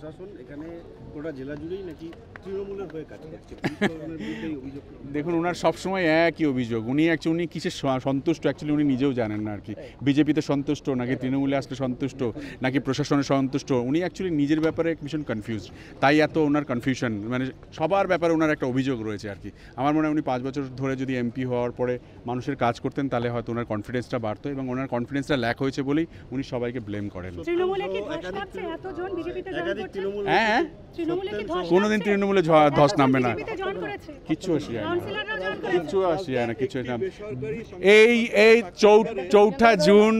প্রশাসন এখানে গোটা জেলা জুড়েই নাকি তৃণমূলের হয়ে কাজ করছে দেখুন ওনার সবসময় একই অভিযোগ উনি অ্যাকচুয়ালি উনি কিসের সন্তুষ্ট অ্যাকচুয়ালি উনি নিজেও জানেন না আর কি বিজেপিতে সন্তুষ্ট নাকি তৃণমূলে আসলে সন্তুষ্ট নাকি প্রশাসনে সন্তুষ্ট উনি অ্যাকচুয়ালি নিজের ব্যাপারে ভীষণ কনফিউজ তাই এত ওনার কনফিউশন মানে সবার ব্যাপারে ওনার একটা অভিযোগ রয়েছে আর কি আমার মনে হয় উনি পাঁচ বছর ধরে যদি এমপি হওয়ার পরে মানুষের কাজ করতেন তাহলে হয়তো ওনার কনফিডেন্সটা বাড়তো এবং ওনার কনফিডেন্সটা ল্যাক হয়েছে বলেই উনি সবাইকে ব্লেম করেন তৃণমূলে কি এতজন বিজেপিতে হ্যাঁ, হ্যাঁ। কোনোদিন তৃণমূলে ধস নামবে না কিচ্ছু আসি না কিচ্ছু আসি না কিচ্ছু এই এই চৌঠা জুন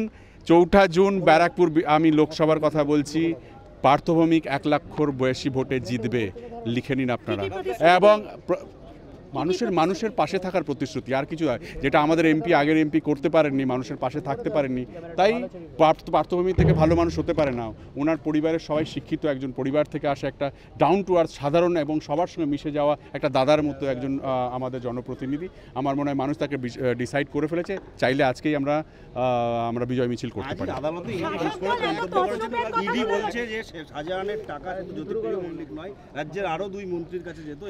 চৌঠা জুন ব্যারাকপুর আমি লোকসভার কথা বলছি পার্থভৌমিক এক লক্ষর বয়সী ভোটে জিতবে লিখে নিন আপনারা এবং মানুষের মানুষের পাশে থাকার প্রতিশ্রুতি আর কিছু হয় যেটা আমাদের এমপি আগের এমপি করতে পারেননি মানুষের পাশে থাকতে পারেননি তাই পার্থভূমি থেকে ভালো মানুষ হতে পারে না ওনার পরিবারের সবাই শিক্ষিত একজন পরিবার থেকে আসে একটা ডাউন টু আর্থ সাধারণ এবং সবার সঙ্গে মিশে যাওয়া একটা দাদার মতো একজন আমাদের জনপ্রতিনিধি আমার মনে হয় মানুষ তাকে ডিসাইড করে ফেলেছে চাইলে আজকেই আমরা আমরা বিজয় মিছিল করতে পারি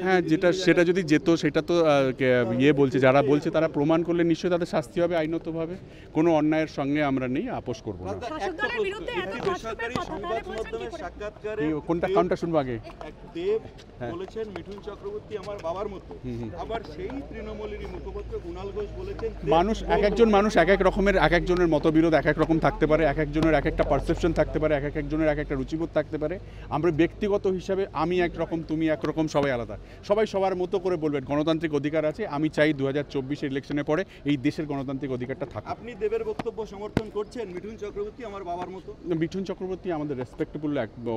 হ্যাঁ যেটা সেটা যদি যেত সেটা সেটা তো ইয়ে বলছে যারা বলছে তারা প্রমাণ করলে নিশ্চয়ই তাদের শাস্তি হবে আইনতভাবে কোনো অন্যায়ের সঙ্গে আমরা নেই আপোষ করবো না কোনটা কাউন্টার শুনবো আগে হ্যাঁ। বলেছেন মিঠুন চক্রবর্তী আমার বাবার মতো আবার সেই মুখপাত্র কুণাল ঘোষ বলেছেন মানুষ এক একজন মানুষ এক এক রকমের এক একজনের মতবিরোধ এক এক রকম থাকতে পারে এক একজনের এক একটা পারসেপশন থাকতে পারে এক একজনের এক একটা রুচিবোধ থাকতে পারে আমরা ব্যক্তিগত হিসাবে আমি একরকম তুমি একরকম সবাই আলাদা সবাই সবার মতো করে বলবেন গণ গণতান্ত্রিক অধিকার আছে আমি চাই দু হাজার চব্বিশের ইলেকশনের পরে এই দেশের গণতান্ত্রিক অধিকারটা থাকে আপনি দেবের বক্তব্য সমর্থন করছেন মিঠুন চক্রবর্তী আমার বাবার মতো মিঠুন চক্রবর্তী আমাদের রেসপেক্টেবল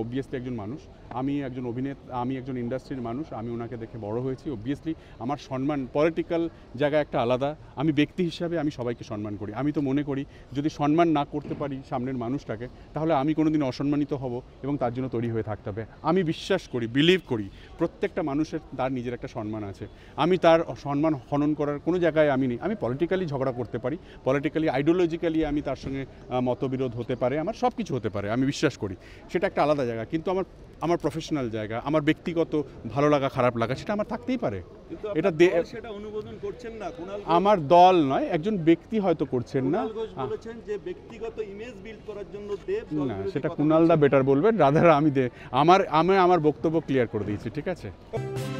অবভিয়াসলি একজন মানুষ আমি একজন অভিনেতা আমি একজন ইন্ডাস্ট্রির মানুষ আমি ওনাকে দেখে বড় হয়েছি অবভিয়াসলি আমার সম্মান পলিটিক্যাল জায়গা একটা আলাদা আমি ব্যক্তি হিসাবে আমি সবাইকে সম্মান করি আমি তো মনে করি যদি সম্মান না করতে পারি সামনের মানুষটাকে তাহলে আমি কোনোদিন অসম্মানিত হব এবং তার জন্য তৈরি হয়ে থাকতে হবে আমি বিশ্বাস করি বিলিভ করি প্রত্যেকটা মানুষের তার নিজের একটা সম্মান আছে আমি তার সম্মান হনন করার কোনো জায়গায় আমি নেই আমি পলিটিক্যালি ঝগড়া করতে পারি পলিটিক্যালি আইডিওলজিক্যালি আমি তার সঙ্গে মতবিরোধ হতে পারে আমার সব কিছু হতে পারে আমি বিশ্বাস করি সেটা একটা আলাদা জায়গা কিন্তু আমার আমার প্রফেশনাল জায়গা আমার ব্যক্তিগত ভালো লাগা খারাপ লাগা সেটা আমার থাকতেই পারে এটা সেটা অনুমোদন করছেন না আমার দল নয় একজন ব্যক্তি হয়তো করছেন না যে ব্যক্তিগত ইমেজ করার জন্য না সেটা কুনালদা বেটার বলবেন রাধারা আমি দে আমার আমি আমার বক্তব্য ক্লিয়ার করে দিয়েছি ঠিক আছে